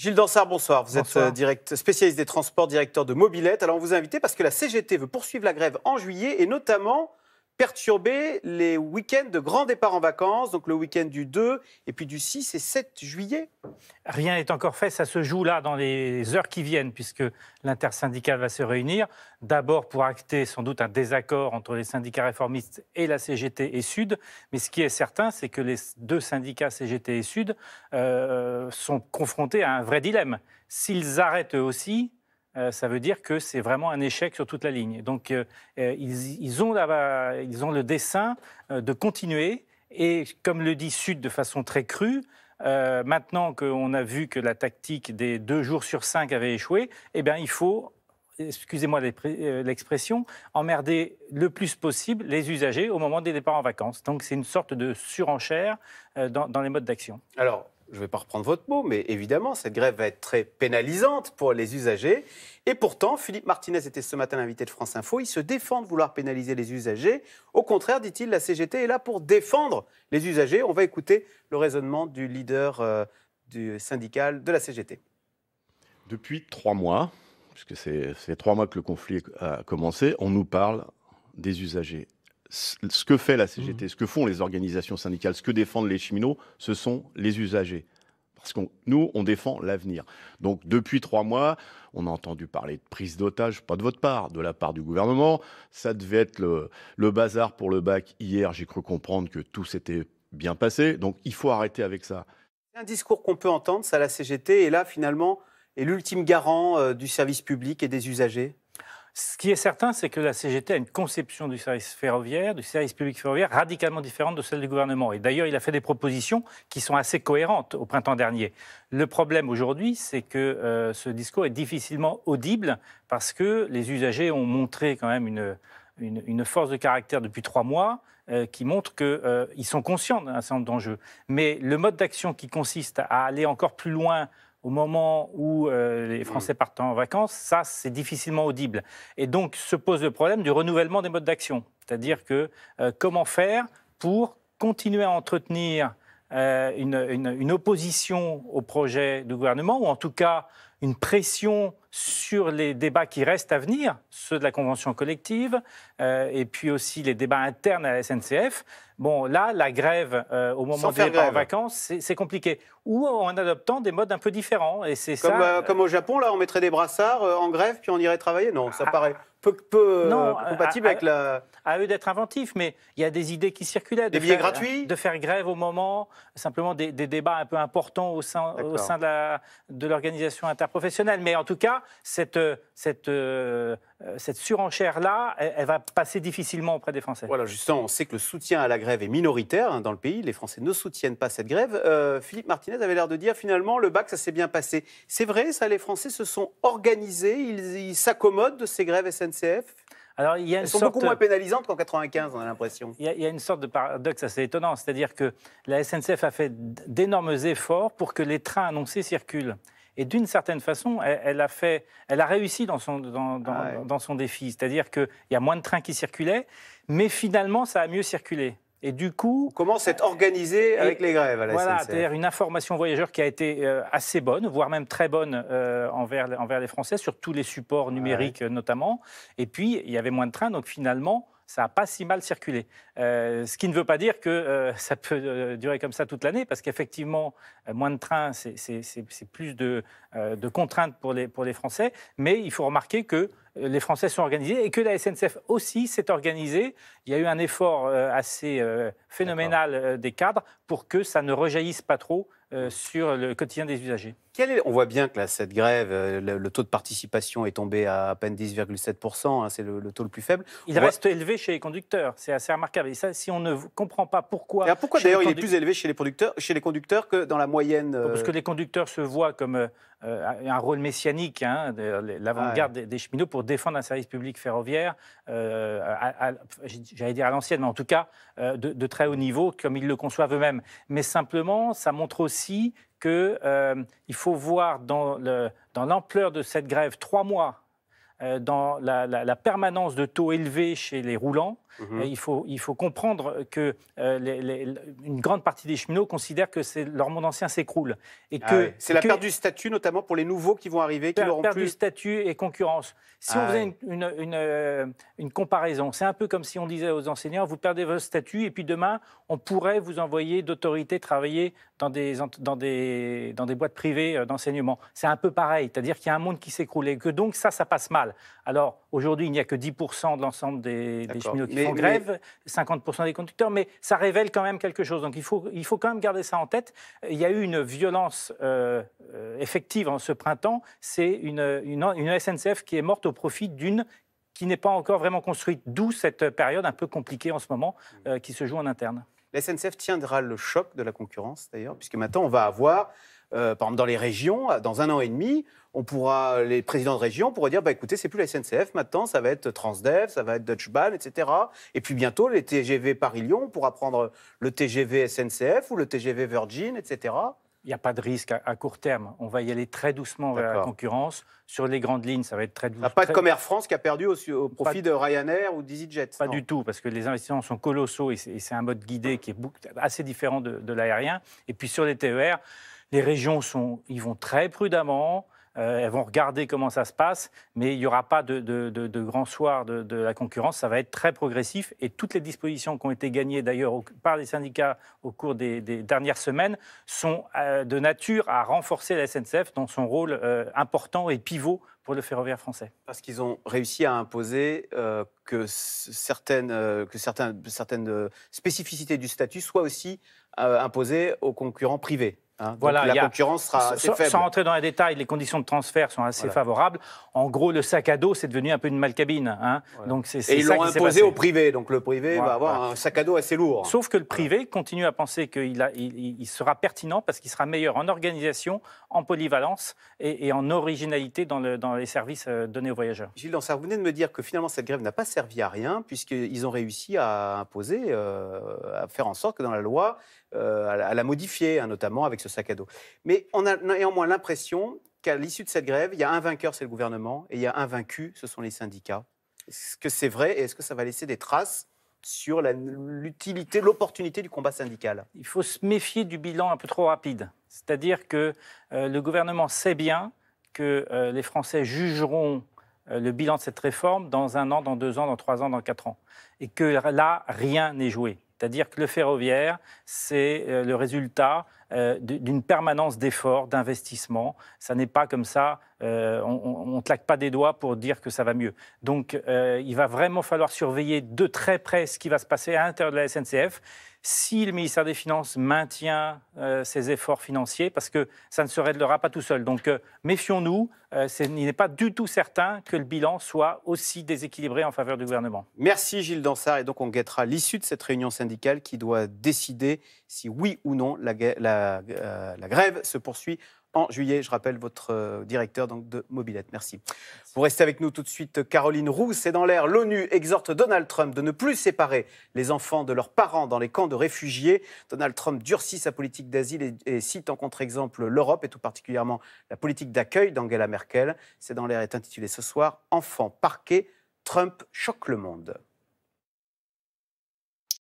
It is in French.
Gilles Dansard, bonsoir. Vous êtes euh, spécialiste des transports, directeur de Mobilette. Alors on vous a invité parce que la CGT veut poursuivre la grève en juillet et notamment perturber les week-ends de grands départs en vacances, donc le week-end du 2 et puis du 6 et 7 juillet. Rien n'est encore fait, ça se joue là dans les heures qui viennent, puisque l'intersyndicat va se réunir, d'abord pour acter sans doute un désaccord entre les syndicats réformistes et la CGT et Sud, mais ce qui est certain, c'est que les deux syndicats CGT et Sud euh, sont confrontés à un vrai dilemme. S'ils arrêtent eux aussi, euh, ça veut dire que c'est vraiment un échec sur toute la ligne. Donc euh, euh, ils, ont ils, ont le dessein de continuer et, comme le dit Sud de façon très crue, maintenant qu'on a vu que la tactique des deux jours sur cinq avait échoué, eh bien, il faut, excusez-moi l'expression, emmerder le plus possible les usagers au moment des départs en vacances. Donc, c'est une sorte de surenchère dans, dans les modes d'action. Alors, je ne vais pas reprendre votre mot, mais évidemment, cette grève va être très pénalisante pour les usagers. Et pourtant, Philippe Martinez était ce matin l'invité de France Info. Il se défend de vouloir pénaliser les usagers. Au contraire, dit-il, la CGT est là pour défendre les usagers. On va écouter le raisonnement du leader euh, du syndical de la CGT. Depuis trois mois, puisque c'est trois mois que le conflit a commencé, on nous parle des usagers ce que fait la CGT, mmh. ce que font les organisations syndicales, ce que défendent les cheminots, ce sont les usagers. Parce que nous, on défend l'avenir. Donc depuis trois mois, on a entendu parler de prise d'otage, pas de votre part, de la part du gouvernement. Ça devait être le, bazar pour le bac hier. J'ai cru comprendre que tout s'était bien passé. Donc il faut arrêter avec ça. un discours qu'on peut entendre, ça, la CGT. Et là, finalement, est l'ultime garant euh, du service public et des usagers ce qui est certain, c'est que la CGT a une conception du service ferroviaire, du service public ferroviaire, radicalement différente de celle du gouvernement. Et d'ailleurs, il a fait des propositions qui sont assez cohérentes au printemps dernier. Le problème aujourd'hui, c'est que euh, ce discours est difficilement audible parce que les usagers ont montré quand même une, force de caractère depuis trois mois euh, qui montre qu'ils euh, sont conscients d'un certain nombre d'enjeux. Mais le mode d'action qui consiste à aller encore plus loin au moment où euh, les Français partent en vacances, ça, c'est difficilement audible. Et donc se pose le problème du renouvellement des modes d'action. C'est-à-dire que euh, comment faire pour continuer à entretenir euh, une, opposition au projet de gouvernement, ou en tout cas une pression sur les débats qui restent à venir, ceux de la convention collective, euh, et puis aussi les débats internes à la SNCF. Bon, là, la grève euh, au moment des vacances, c'est compliqué. Ou en adoptant des modes un peu différents. Et c'est comme, ça. Euh, comme au Japon, là, on mettrait des brassards en grève, puis on irait travailler. Non, ça ah. paraît peu, euh, compatible avec la. À eux d'être inventifs, mais il y a des idées qui circulaient. De des billets faire, gratuits De faire grève au moment, simplement des, débats un peu importants au sein, au sein de l'organisation interprofessionnelle. Mais en tout cas, cette, euh, cette euh, euh, cette surenchère-là, elle, va passer difficilement auprès des Français. Voilà, justement, on sait que le soutien à la grève est minoritaire hein, dans le pays. Les Français ne soutiennent pas cette grève. Euh, Philippe Martinez avait l'air de dire finalement, le bac, ça s'est bien passé. C'est vrai, ça, les Français se sont organisés, ils s'accommodent de ces grèves SNCF alors, il y Elles sont beaucoup moins pénalisantes qu'en 95, on a l'impression. il y a, une sorte de paradoxe assez étonnant, c'est-à-dire que la SNCF a fait d'énormes efforts pour que les trains annoncés circulent. Et d'une certaine façon, elle, a fait, elle a réussi dans son, ah dans, son défi. C'est-à-dire qu'il y a moins de trains qui circulaient, mais finalement, ça a mieux circulé. Et du coup. Comment s'est organisé avec les grèves à la Voilà, c'est-à-dire une information voyageur qui a été euh, assez bonne, voire même très bonne euh, envers, envers les Français, sur tous les supports numériques euh, notamment. Et puis, il y avait moins de trains, donc finalement, ça n'a pas si mal circulé. Euh, ce qui ne veut pas dire que euh, ça peut euh, durer comme ça toute l'année, parce qu'effectivement, moins de trains, c'est plus de, contraintes pour les, pour les Français. Mais il faut remarquer que les Français sont organisés et que la SNCF aussi s'est organisée. Il y a eu un effort assez phénoménal des cadres pour que ça ne rejaillisse pas trop sur le quotidien des usagers. On voit bien que là, cette grève, euh, le, taux de participation est tombé à à peine 10,7%, hein, c'est le, taux le plus faible. Il reste élevé chez les conducteurs, c'est assez remarquable. Et ça, si on ne comprend pas pourquoi... pourquoi d'ailleurs il est plus élevé chez les, producteurs, chez les conducteurs que dans la moyenne Parce que euh, les conducteurs se voient comme euh, un rôle messianique, hein, l'avant-garde des, cheminots pour défendre un service public ferroviaire, j'allais dire à l'ancienne, mais en tout cas de, de très haut niveau, comme ils le conçoivent eux-mêmes. Mais simplement, ça montre aussi qu'il euh, faut voir dans l'ampleur dans de cette grève trois mois euh, dans la, permanence de taux élevés chez les roulants. Mhm. Euh, il, faut, il, faut, comprendre que une grande partie des cheminots considèrent que leur monde ancien s'écroule. et ah que C'est la perte du statut, notamment pour les nouveaux qui vont arriver, qui plus... Perte du statut et concurrence. Si on ah faisait une, une, une, comparaison, c'est un peu comme si on disait aux enseignants, vous perdez votre statut et puis demain, on pourrait vous envoyer d'autorité travailler dans des, dans des, dans des boîtes privées euh, d'enseignement. C'est un peu pareil, c'est-à-dire qu'il y a un monde qui s'écroule et que donc ça, ça passe mal. Alors aujourd'hui, il n'y a que 10% de l'ensemble des, cheminots qui font grève, 50% des conducteurs, mais ça révèle quand même quelque chose. Donc il faut, il faut quand même garder ça en tête. Il y a eu une violence euh, euh, effective en ce printemps. C'est une, une, SNCF qui est morte au profit d'une qui n'est pas encore vraiment construite, d'où cette période un peu compliquée en ce moment mmh. qui se joue en interne. La SNCF tiendra le choc de la concurrence, d'ailleurs, puisque maintenant, on va avoir, euh, par exemple, dans les régions, dans un an et demi, on pourra, les présidents de région pourront dire, bah, écoutez, c'est plus la SNCF, maintenant, ça va être Transdev, ça va être Dutch Bahn, etc. Et puis bientôt, les TGV Paris-Lyon, on prendre le TGV SNCF ou le TGV Virgin, etc il n'y a pas de risque à, court terme. On va y aller très doucement vers la concurrence. Sur les grandes lignes, ça va être très doucement. Pas de commerce France qui a perdu au, profit de, Ryanair ou d'EasyJet Pas du tout, parce que les investissements sont colossaux et c'est un mode guidé qui est assez différent de, l'aérien. Et puis sur les TER, les régions sont, ils vont très prudemment. Euh, elles vont regarder comment ça se passe, mais il n'y aura pas de, grand soir de, la concurrence. Ça va être très progressif et toutes les dispositions qui ont été gagnées d'ailleurs par les syndicats au cours des, dernières semaines sont euh, de nature à renforcer la SNCF dans son rôle euh, important et pivot pour le ferroviaire français. Parce qu'ils ont réussi à imposer que, certaines, spécificités du statut soient aussi imposées aux concurrents privés. Hein, voilà, la concurrence sera assez sans, faible. entrer dans les détails, les conditions de transfert sont assez favorables. En gros, le sac à dos, c'est devenu un peu une malcabine. Hein. Donc Et ils l'ont imposé au privé, donc le privé va avoir un sac à dos assez lourd. Sauf que le privé continue à penser qu'il a, il, sera pertinent parce qu'il sera meilleur en organisation, en polyvalence et, en originalité dans, les services euh, donnés aux voyageurs. Gilles Dansard, vous venez de me dire que finalement cette grève n'a pas servi à rien puisqu'ils ont réussi à imposer, euh, à faire en sorte que dans la loi, euh, à la modifier, hein, notamment avec ce sac à dos. Mais on a néanmoins l'impression qu'à l'issue de cette grève, il y a un vainqueur, c'est le gouvernement, et il y a un vaincu, ce sont les syndicats. Est-ce que c'est vrai et est-ce que ça va laisser des traces sur l'utilité, l'opportunité du combat syndical Il faut se méfier du bilan un peu trop rapide. C'est-à-dire que euh, le gouvernement sait bien que euh, les Français jugeront le bilan de cette réforme dans un an, dans deux ans, dans trois ans, dans quatre ans. Et que là, rien n'est joué. C'est-à-dire que le ferroviaire, c'est euh, le résultat euh, d'une permanence d'efforts, d'investissement. Ça n'est pas comme ça, euh, on ne claque pas des doigts pour dire que ça va mieux. Donc euh, il va vraiment falloir surveiller de très près ce qui va se passer à l'intérieur de la SNCF. Si le ministère des Finances maintient ses efforts financiers, parce que ça ne se réglera pas tout seul. Donc méfions-nous, il n'est pas du tout certain que le bilan soit aussi déséquilibré en faveur du gouvernement. Merci Gilles Dansard, et donc on guettera l'issue de cette réunion syndicale qui doit décider si oui ou non la, la euh, la, grève se poursuit en juillet. Je rappelle votre euh, directeur donc, de Mobilette. Merci. Vous restez avec nous tout de suite, Caroline Roux. C'est dans l'air. L'ONU exhorte Donald Trump de ne plus séparer les enfants de leurs parents dans les camps de réfugiés. Donald Trump durcit sa politique d'asile et, cite en contre-exemple l'Europe et tout particulièrement la politique d'accueil d'Angela Merkel. C'est dans l'air est intitulé ce soir Enfants parqués, Trump choque le monde.